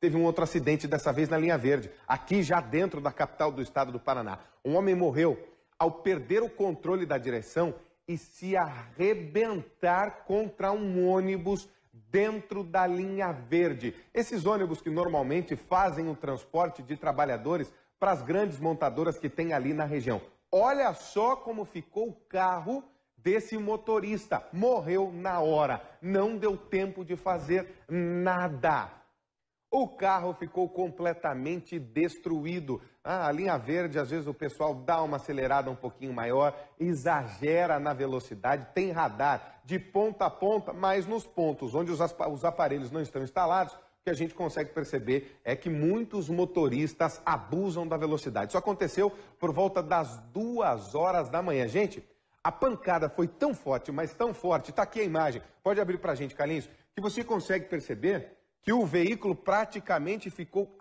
Teve um outro acidente, dessa vez na linha verde, aqui já dentro da capital do estado do Paraná. Um homem morreu ao perder o controle da direção e se arrebentar contra um ônibus dentro da linha verde. Esses ônibus que normalmente fazem o transporte de trabalhadores para as grandes montadoras que tem ali na região. Olha só como ficou o carro desse motorista. Morreu na hora. Não deu tempo de fazer nada. O carro ficou completamente destruído. Ah, a linha verde, às vezes o pessoal dá uma acelerada um pouquinho maior, exagera na velocidade, tem radar de ponta a ponta, mas nos pontos onde os aparelhos não estão instalados, o que a gente consegue perceber é que muitos motoristas abusam da velocidade. Isso aconteceu por volta das duas horas da manhã. Gente, a pancada foi tão forte, mas tão forte, está aqui a imagem, pode abrir para a gente, Carlinhos, que você consegue perceber que o veículo praticamente ficou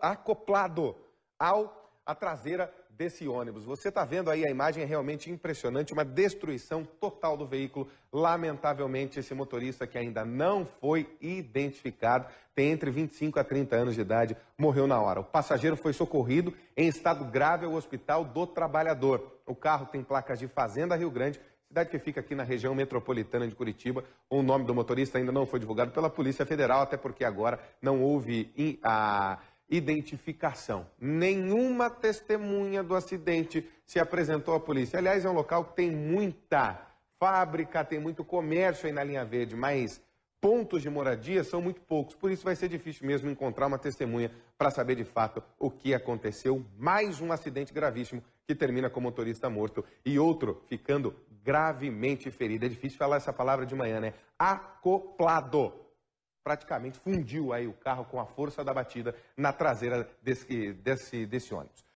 acoplado ao, à traseira desse ônibus. Você está vendo aí a imagem é realmente impressionante, uma destruição total do veículo. Lamentavelmente, esse motorista que ainda não foi identificado, tem entre 25 a 30 anos de idade, morreu na hora. O passageiro foi socorrido em estado grave ao Hospital do Trabalhador. O carro tem placas de Fazenda Rio Grande cidade que fica aqui na região metropolitana de Curitiba. O nome do motorista ainda não foi divulgado pela Polícia Federal, até porque agora não houve a identificação. Nenhuma testemunha do acidente se apresentou à polícia. Aliás, é um local que tem muita fábrica, tem muito comércio aí na linha verde, mas pontos de moradia são muito poucos. Por isso vai ser difícil mesmo encontrar uma testemunha para saber de fato o que aconteceu. Mais um acidente gravíssimo que termina com o motorista morto e outro ficando gravemente ferido. É difícil falar essa palavra de manhã, né? Acoplado. Praticamente fundiu aí o carro com a força da batida na traseira desse, desse, desse ônibus.